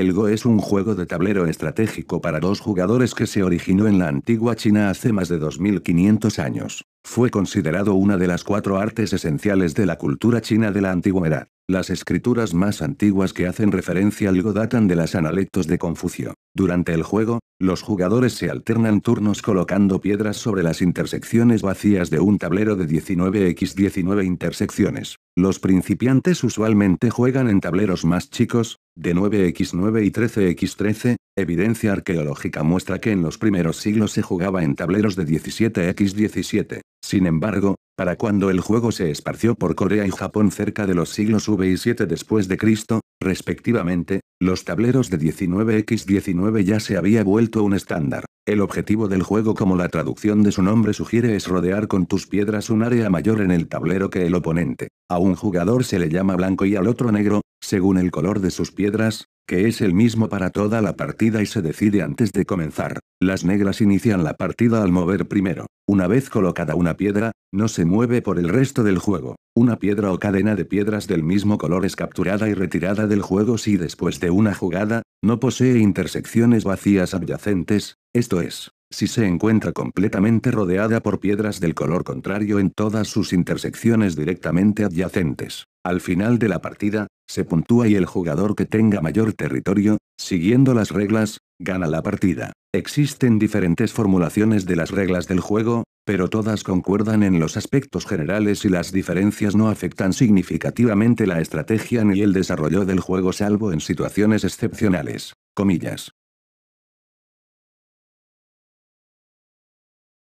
El Go e es un juego de tablero estratégico para dos jugadores que se originó en la antigua China hace más de 2500 años. Fue considerado una de las cuatro artes esenciales de la cultura china de la antigüedad. Las escrituras más antiguas que hacen referencia a algo datan de las analectos de Confucio. Durante el juego, los jugadores se alternan turnos colocando piedras sobre las intersecciones vacías de un tablero de 19x19 intersecciones. Los principiantes usualmente juegan en tableros más chicos, de 9x9 y 13x13, Evidencia arqueológica muestra que en los primeros siglos se jugaba en tableros de 17x17. Sin embargo, para cuando el juego se esparció por Corea y Japón cerca de los siglos V y 7 después de Cristo, respectivamente, los tableros de 19x19 ya se había vuelto un estándar. El objetivo del juego como la traducción de su nombre sugiere es rodear con tus piedras un área mayor en el tablero que el oponente. A un jugador se le llama blanco y al otro negro, según el color de sus piedras, que es el mismo para toda la partida y se decide antes de comenzar. Las negras inician la partida al mover primero. Una vez colocada una piedra, no se mueve por el resto del juego. Una piedra o cadena de piedras del mismo color es capturada y retirada del juego si después de una jugada, no posee intersecciones vacías adyacentes, esto es, si se encuentra completamente rodeada por piedras del color contrario en todas sus intersecciones directamente adyacentes. Al final de la partida, se puntúa y el jugador que tenga mayor territorio, siguiendo las reglas, gana la partida. Existen diferentes formulaciones de las reglas del juego, pero todas concuerdan en los aspectos generales y las diferencias no afectan significativamente la estrategia ni el desarrollo del juego salvo en situaciones excepcionales. Comillas.